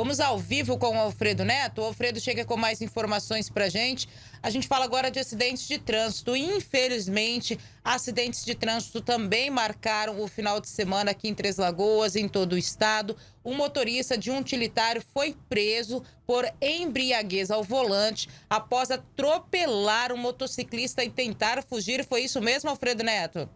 Vamos ao vivo com o Alfredo Neto. O Alfredo chega com mais informações para gente. A gente fala agora de acidentes de trânsito. Infelizmente, acidentes de trânsito também marcaram o final de semana aqui em Três Lagoas, em todo o estado. Um motorista de um utilitário foi preso por embriaguez ao volante após atropelar um motociclista e tentar fugir. Foi isso mesmo, Alfredo Neto?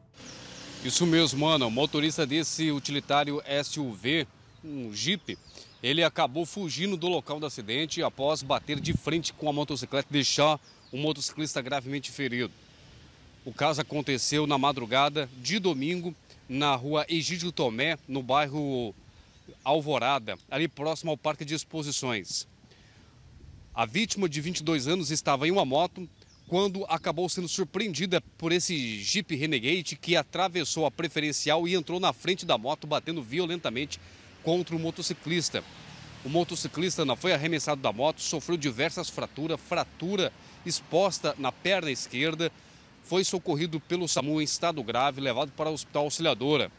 Isso mesmo, Ana. O motorista desse utilitário SUV, um Jeep ele acabou fugindo do local do acidente após bater de frente com a motocicleta e deixar o motociclista gravemente ferido. O caso aconteceu na madrugada de domingo na rua Egídio Tomé, no bairro Alvorada, ali próximo ao Parque de Exposições. A vítima de 22 anos estava em uma moto quando acabou sendo surpreendida por esse Jeep Renegade que atravessou a preferencial e entrou na frente da moto, batendo violentamente contra o motociclista. O motociclista não foi arremessado da moto, sofreu diversas fraturas, fratura exposta na perna esquerda, foi socorrido pelo SAMU em estado grave, levado para o Hospital Auxiliadora.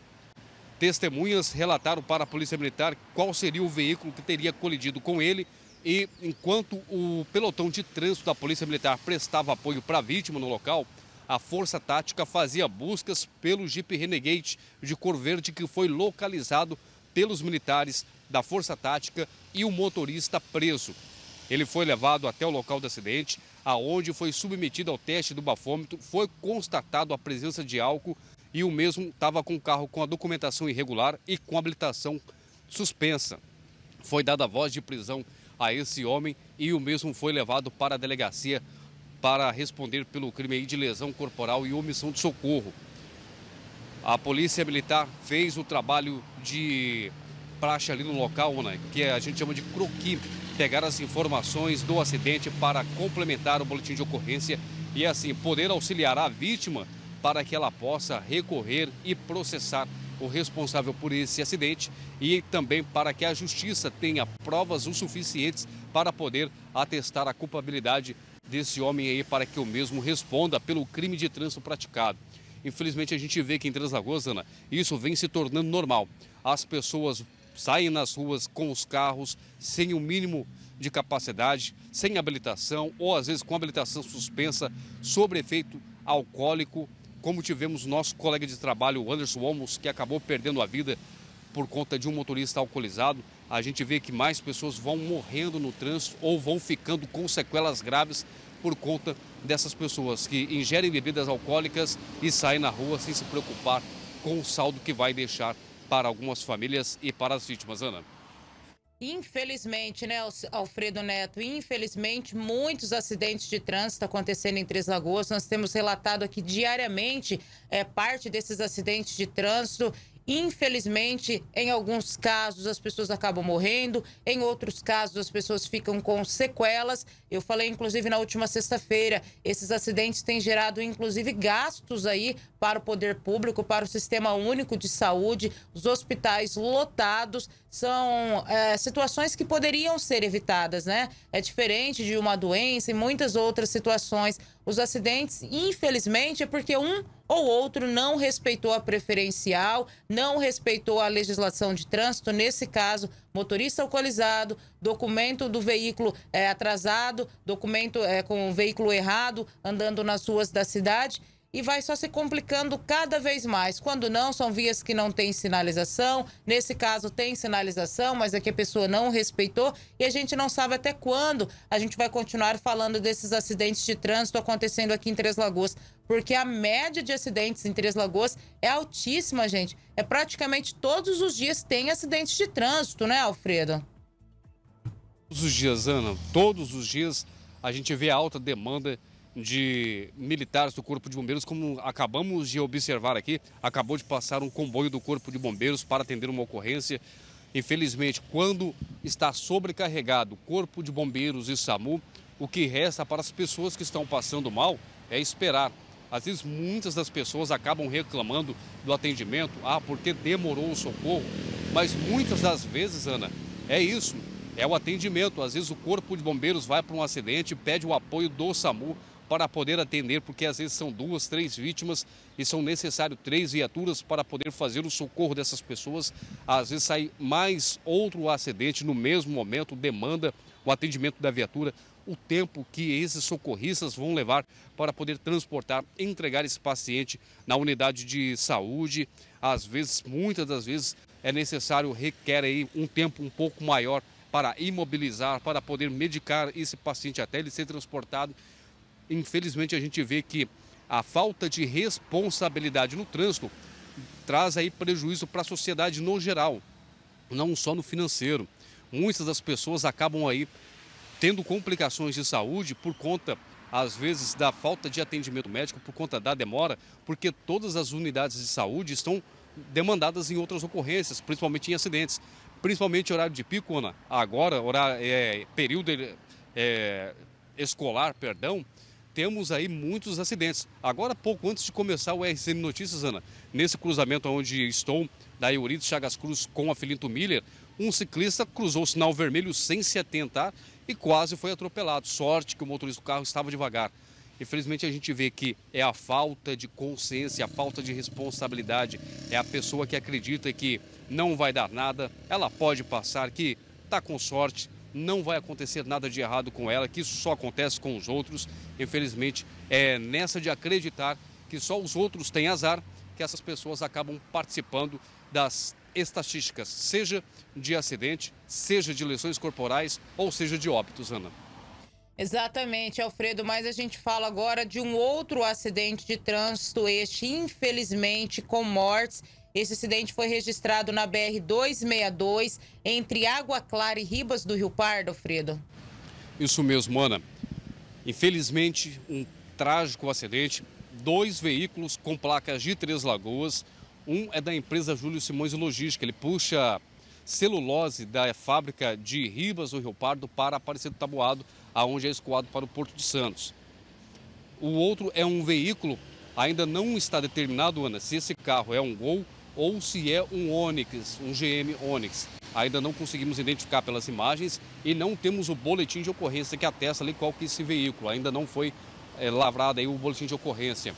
Testemunhas relataram para a Polícia Militar qual seria o veículo que teria colidido com ele e enquanto o pelotão de trânsito da Polícia Militar prestava apoio para a vítima no local, a Força Tática fazia buscas pelo Jeep Renegade de cor verde que foi localizado pelos militares da Força Tática e o motorista preso. Ele foi levado até o local do acidente, aonde foi submetido ao teste do bafômetro, foi constatado a presença de álcool e o mesmo estava com o carro com a documentação irregular e com habilitação suspensa. Foi dada voz de prisão a esse homem e o mesmo foi levado para a delegacia para responder pelo crime de lesão corporal e omissão de socorro. A Polícia Militar fez o trabalho de praxe ali no local, né, que a gente chama de croqui, pegar as informações do acidente para complementar o boletim de ocorrência e assim poder auxiliar a vítima para que ela possa recorrer e processar o responsável por esse acidente e também para que a justiça tenha provas o suficientes para poder atestar a culpabilidade desse homem aí para que o mesmo responda pelo crime de trânsito praticado. Infelizmente, a gente vê que em Três Lagoas, Ana, isso vem se tornando normal. As pessoas saem nas ruas com os carros sem o mínimo de capacidade, sem habilitação ou às vezes com habilitação suspensa, sobre efeito alcoólico, como tivemos nosso colega de trabalho, o Anderson Olmos, que acabou perdendo a vida por conta de um motorista alcoolizado. A gente vê que mais pessoas vão morrendo no trânsito ou vão ficando com sequelas graves por conta dessas pessoas que ingerem bebidas alcoólicas e saem na rua sem se preocupar com o saldo que vai deixar para algumas famílias e para as vítimas, Ana. Infelizmente, né, Alfredo Neto? Infelizmente, muitos acidentes de trânsito acontecendo em Três Lagoas. Nós temos relatado aqui diariamente é, parte desses acidentes de trânsito Infelizmente, em alguns casos as pessoas acabam morrendo, em outros casos as pessoas ficam com sequelas. Eu falei inclusive na última sexta-feira, esses acidentes têm gerado inclusive gastos aí para o poder público, para o sistema único de saúde, os hospitais lotados. São é, situações que poderiam ser evitadas, né? É diferente de uma doença e muitas outras situações. Os acidentes, infelizmente, é porque um ou outro não respeitou a preferencial, não respeitou a legislação de trânsito, nesse caso, motorista alcoolizado, documento do veículo é, atrasado, documento é, com o veículo errado andando nas ruas da cidade e vai só se complicando cada vez mais. Quando não, são vias que não têm sinalização. Nesse caso, tem sinalização, mas é que a pessoa não respeitou e a gente não sabe até quando a gente vai continuar falando desses acidentes de trânsito acontecendo aqui em Três Lagoas porque a média de acidentes em Três Lagoas é altíssima, gente. É praticamente todos os dias tem acidentes de trânsito, né, Alfredo? Todos os dias, Ana, todos os dias a gente vê alta demanda de militares do Corpo de Bombeiros, como acabamos de observar aqui, acabou de passar um comboio do Corpo de Bombeiros para atender uma ocorrência. Infelizmente, quando está sobrecarregado Corpo de Bombeiros e SAMU, o que resta para as pessoas que estão passando mal é esperar. Às vezes, muitas das pessoas acabam reclamando do atendimento, ah, porque demorou o socorro. Mas muitas das vezes, Ana, é isso, é o atendimento. Às vezes, o Corpo de Bombeiros vai para um acidente, pede o apoio do SAMU, para poder atender, porque às vezes são duas, três vítimas e são necessários três viaturas para poder fazer o socorro dessas pessoas. Às vezes sai mais outro acidente no mesmo momento, demanda o atendimento da viatura, o tempo que esses socorristas vão levar para poder transportar, entregar esse paciente na unidade de saúde. Às vezes, muitas das vezes, é necessário, requer aí um tempo um pouco maior para imobilizar, para poder medicar esse paciente até ele ser transportado infelizmente, a gente vê que a falta de responsabilidade no trânsito traz aí prejuízo para a sociedade no geral, não só no financeiro. Muitas das pessoas acabam aí tendo complicações de saúde por conta, às vezes, da falta de atendimento médico, por conta da demora, porque todas as unidades de saúde estão demandadas em outras ocorrências, principalmente em acidentes. Principalmente horário de pico, Ana. Agora, horário, é, eh, período é, escolar, perdão, temos aí muitos acidentes. Agora, pouco antes de começar o RCM Notícias, Ana, nesse cruzamento onde estou, da Euridice Chagas Cruz com a Filinto Miller, um ciclista cruzou o sinal vermelho sem se atentar e quase foi atropelado. Sorte que o motorista do carro estava devagar. Infelizmente, a gente vê que é a falta de consciência, a falta de responsabilidade, é a pessoa que acredita que não vai dar nada, ela pode passar, que está com sorte, não vai acontecer nada de errado com ela, que isso só acontece com os outros. Infelizmente, é nessa de acreditar que só os outros têm azar que essas pessoas acabam participando das estatísticas, seja de acidente, seja de lesões corporais ou seja de óbitos, Ana. Exatamente, Alfredo, mas a gente fala agora de um outro acidente de trânsito, este infelizmente com mortes. Esse acidente foi registrado na BR 262 entre Água Clara e Ribas do Rio Pardo, Alfredo. Isso mesmo, Ana. Infelizmente, um trágico acidente. Dois veículos com placas de Três Lagoas. Um é da empresa Júlio Simões Logística. Ele puxa celulose da fábrica de Ribas do Rio Pardo para do Taboado aonde é escoado para o Porto de Santos. O outro é um veículo, ainda não está determinado, Ana, se esse carro é um Gol ou se é um Onix, um GM Onix. Ainda não conseguimos identificar pelas imagens e não temos o boletim de ocorrência que atesta ali qual que é esse veículo. Ainda não foi é, lavrado aí o boletim de ocorrência.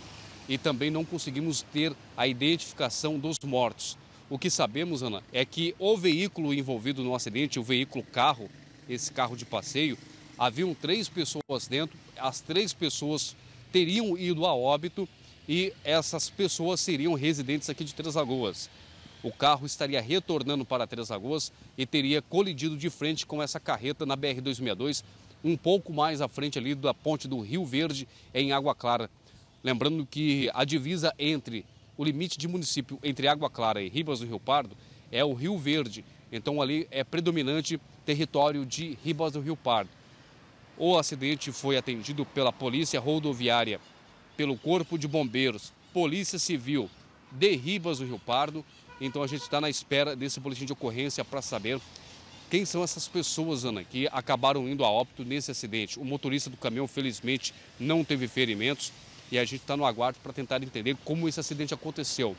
E também não conseguimos ter a identificação dos mortos. O que sabemos, Ana, é que o veículo envolvido no acidente, o veículo carro, esse carro de passeio, Haviam três pessoas dentro, as três pessoas teriam ido a óbito e essas pessoas seriam residentes aqui de Três Lagoas. O carro estaria retornando para Três Lagoas e teria colidido de frente com essa carreta na BR-262, um pouco mais à frente ali da ponte do Rio Verde, em Água Clara. Lembrando que a divisa entre o limite de município entre Água Clara e Ribas do Rio Pardo é o Rio Verde. Então ali é predominante território de Ribas do Rio Pardo. O acidente foi atendido pela Polícia Rodoviária, pelo Corpo de Bombeiros, Polícia Civil, Derribas do Rio Pardo. Então a gente está na espera desse boletim de ocorrência para saber quem são essas pessoas, Ana, que acabaram indo a óbito nesse acidente. O motorista do caminhão, felizmente, não teve ferimentos e a gente está no aguardo para tentar entender como esse acidente aconteceu.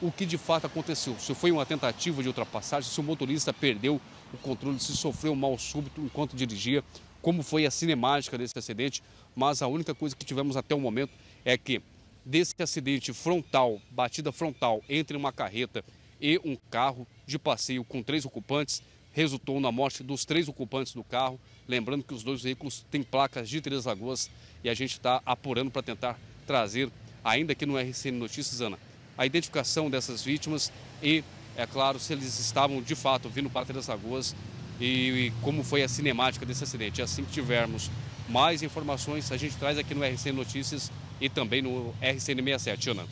O que de fato aconteceu? Se foi uma tentativa de ultrapassagem, se o motorista perdeu o controle, se sofreu um mal súbito enquanto dirigia, como foi a cinemática desse acidente, mas a única coisa que tivemos até o momento é que desse acidente frontal, batida frontal entre uma carreta e um carro de passeio com três ocupantes, resultou na morte dos três ocupantes do carro. Lembrando que os dois veículos têm placas de Três Lagoas e a gente está apurando para tentar trazer, ainda aqui no RCN Notícias, Ana, a identificação dessas vítimas e, é claro, se eles estavam de fato vindo para Três Lagoas e, e como foi a cinemática desse acidente. Assim que tivermos mais informações, a gente traz aqui no RCN Notícias e também no RCN 67. Ana.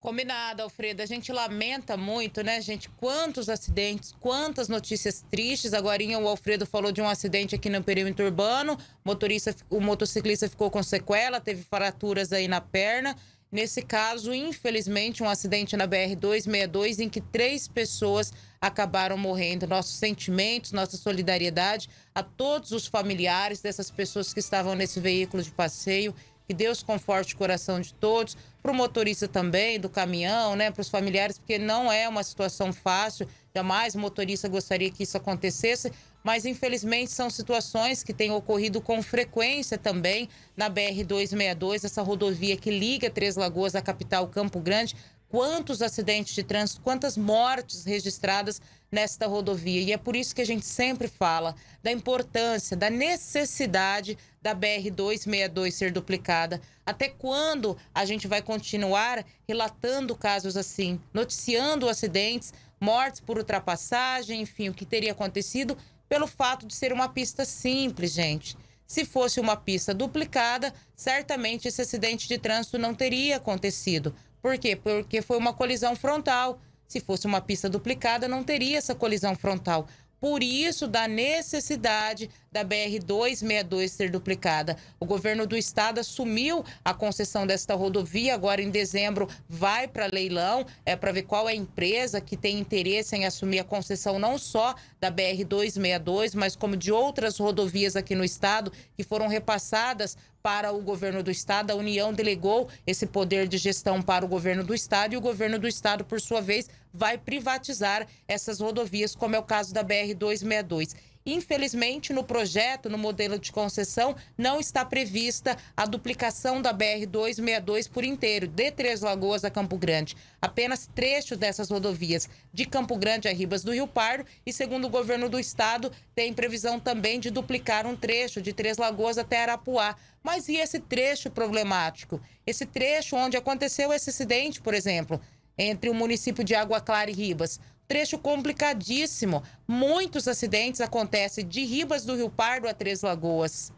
Combinado, Alfredo. A gente lamenta muito, né, gente? Quantos acidentes, quantas notícias tristes. Agora o Alfredo falou de um acidente aqui no perímetro urbano. motorista, o motociclista ficou com sequela, teve fraturas aí na perna. Nesse caso, infelizmente, um acidente na BR-262 em que três pessoas acabaram morrendo. Nossos sentimentos, nossa solidariedade a todos os familiares dessas pessoas que estavam nesse veículo de passeio que Deus conforte o coração de todos, para o motorista também do caminhão, né, para os familiares, porque não é uma situação fácil. Jamais o motorista gostaria que isso acontecesse, mas infelizmente são situações que têm ocorrido com frequência também na BR 262, essa rodovia que liga Três Lagoas à capital Campo Grande. Quantos acidentes de trânsito, quantas mortes registradas nesta rodovia. E é por isso que a gente sempre fala da importância, da necessidade da BR-262 ser duplicada. Até quando a gente vai continuar relatando casos assim, noticiando acidentes, mortes por ultrapassagem, enfim, o que teria acontecido pelo fato de ser uma pista simples, gente. Se fosse uma pista duplicada, certamente esse acidente de trânsito não teria acontecido. Por quê? Porque foi uma colisão frontal. Se fosse uma pista duplicada, não teria essa colisão frontal. Por isso, da necessidade da BR-262 ser duplicada. O governo do estado assumiu a concessão desta rodovia, agora em dezembro vai para leilão, é para ver qual é a empresa que tem interesse em assumir a concessão não só da BR-262, mas como de outras rodovias aqui no estado que foram repassadas para o governo do estado. A União delegou esse poder de gestão para o governo do estado e o governo do estado, por sua vez, vai privatizar essas rodovias, como é o caso da BR-262. Infelizmente, no projeto, no modelo de concessão, não está prevista a duplicação da BR-262 por inteiro, de Três Lagoas a Campo Grande. Apenas trecho dessas rodovias, de Campo Grande a Ribas do Rio Pardo, e segundo o governo do estado, tem previsão também de duplicar um trecho de Três Lagoas até Arapuá. Mas e esse trecho problemático? Esse trecho onde aconteceu esse acidente, por exemplo, entre o município de Água Clara e Ribas. Trecho complicadíssimo. Muitos acidentes acontecem de Ribas do Rio Pardo a Três Lagoas.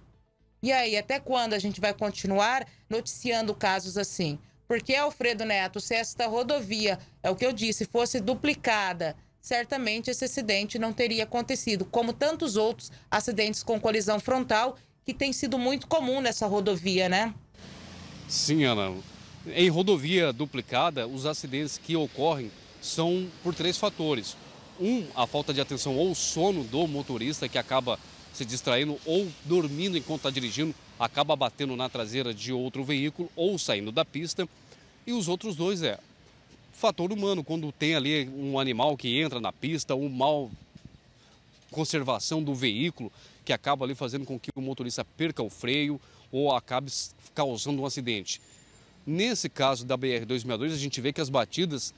E aí, até quando a gente vai continuar noticiando casos assim? Porque, Alfredo Neto, se esta rodovia, é o que eu disse, fosse duplicada, certamente esse acidente não teria acontecido, como tantos outros acidentes com colisão frontal que tem sido muito comum nessa rodovia, né? Sim, Ana. Em rodovia duplicada, os acidentes que ocorrem são por três fatores. Um, a falta de atenção ou sono do motorista, que acaba se distraindo ou dormindo enquanto está dirigindo, acaba batendo na traseira de outro veículo ou saindo da pista. E os outros dois é fator humano, quando tem ali um animal que entra na pista, um mal conservação do veículo, que acaba ali fazendo com que o motorista perca o freio ou acabe causando um acidente. Nesse caso da BR-262, a gente vê que as batidas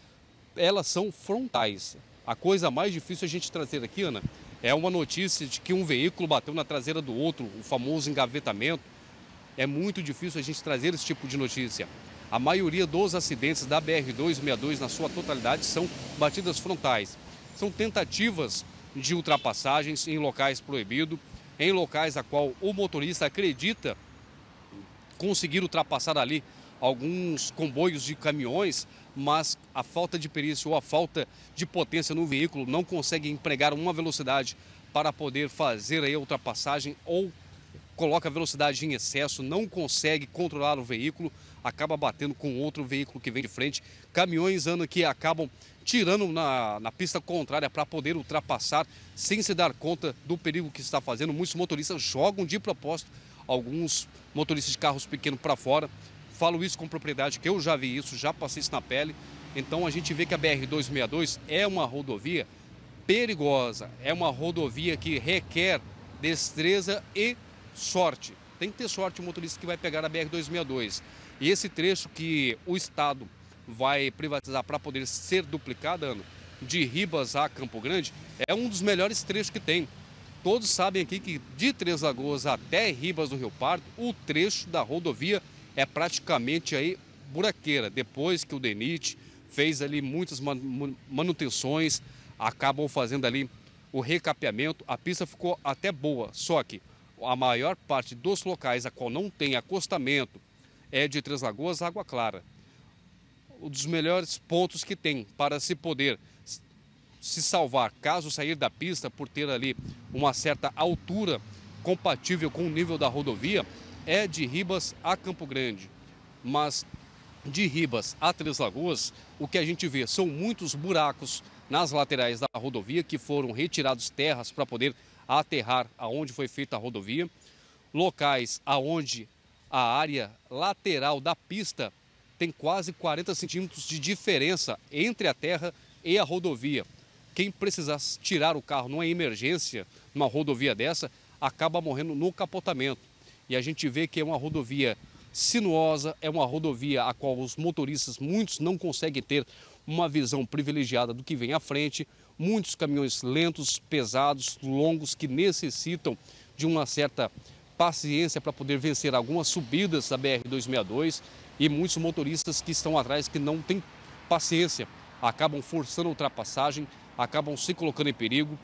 elas são frontais. A coisa mais difícil a gente trazer aqui, Ana, é uma notícia de que um veículo bateu na traseira do outro, o famoso engavetamento. É muito difícil a gente trazer esse tipo de notícia. A maioria dos acidentes da BR-262, na sua totalidade, são batidas frontais. São tentativas de ultrapassagens em locais proibidos, em locais a qual o motorista acredita conseguir ultrapassar ali alguns comboios de caminhões, mas a falta de perícia ou a falta de potência no veículo não consegue empregar uma velocidade para poder fazer a ultrapassagem ou coloca a velocidade em excesso, não consegue controlar o veículo, acaba batendo com outro veículo que vem de frente. Caminhões ano que acabam tirando na, na pista contrária para poder ultrapassar sem se dar conta do perigo que está fazendo. Muitos motoristas jogam de propósito alguns motoristas de carros pequenos para fora falo isso com propriedade, que eu já vi isso, já passei isso na pele. Então a gente vê que a BR-262 é uma rodovia perigosa, é uma rodovia que requer destreza e sorte. Tem que ter sorte o motorista que vai pegar a BR-262. E esse trecho que o Estado vai privatizar para poder ser duplicado, Ana, de Ribas a Campo Grande, é um dos melhores trechos que tem. Todos sabem aqui que de Três Lagoas até Ribas do Rio Pardo, o trecho da rodovia é praticamente aí buraqueira. Depois que o DENIT fez ali muitas manutenções, acabam fazendo ali o recapeamento, a pista ficou até boa, só que a maior parte dos locais a qual não tem acostamento é de Três Lagoas, Água Clara. Um dos melhores pontos que tem para se poder se salvar caso sair da pista por ter ali uma certa altura compatível com o nível da rodovia é de Ribas a Campo Grande, mas de Ribas a Três Lagoas, o que a gente vê são muitos buracos nas laterais da rodovia que foram retirados terras para poder aterrar aonde foi feita a rodovia, locais aonde a área lateral da pista tem quase 40 centímetros de diferença entre a terra e a rodovia. Quem precisar tirar o carro numa emergência, numa rodovia dessa, acaba morrendo no capotamento. E a gente vê que é uma rodovia sinuosa, é uma rodovia a qual os motoristas, muitos não conseguem ter uma visão privilegiada do que vem à frente, muitos caminhões lentos, pesados, longos, que necessitam de uma certa paciência para poder vencer algumas subidas da BR-262 e muitos motoristas que estão atrás que não têm paciência, acabam forçando a ultrapassagem, acabam se colocando em perigo,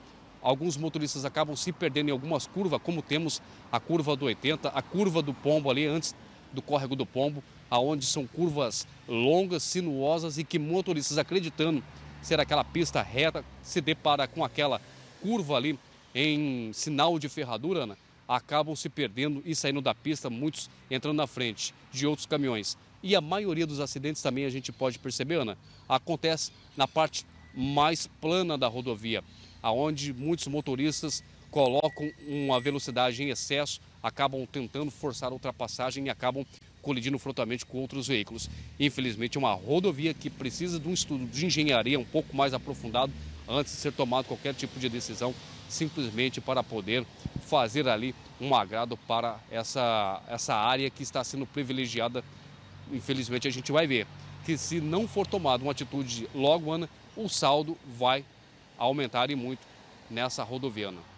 alguns motoristas acabam se perdendo em algumas curvas, como temos a curva do 80, a curva do Pombo ali antes do córrego do Pombo, aonde são curvas longas, sinuosas e que motoristas acreditando ser aquela pista reta, se depara com aquela curva ali em sinal de ferradura, Ana, acabam se perdendo e saindo da pista, muitos entrando na frente de outros caminhões. E a maioria dos acidentes também a gente pode perceber, Ana, acontece na parte mais plana da rodovia aonde muitos motoristas colocam uma velocidade em excesso, acabam tentando forçar a ultrapassagem e acabam colidindo frontalmente com outros veículos. Infelizmente, é uma rodovia que precisa de um estudo de engenharia um pouco mais aprofundado antes de ser tomado qualquer tipo de decisão, simplesmente para poder fazer ali um agrado para essa, essa área que está sendo privilegiada. Infelizmente, a gente vai ver que se não for tomada uma atitude logo, Ana, o saldo vai aumentarem muito nessa rodoviária. Né?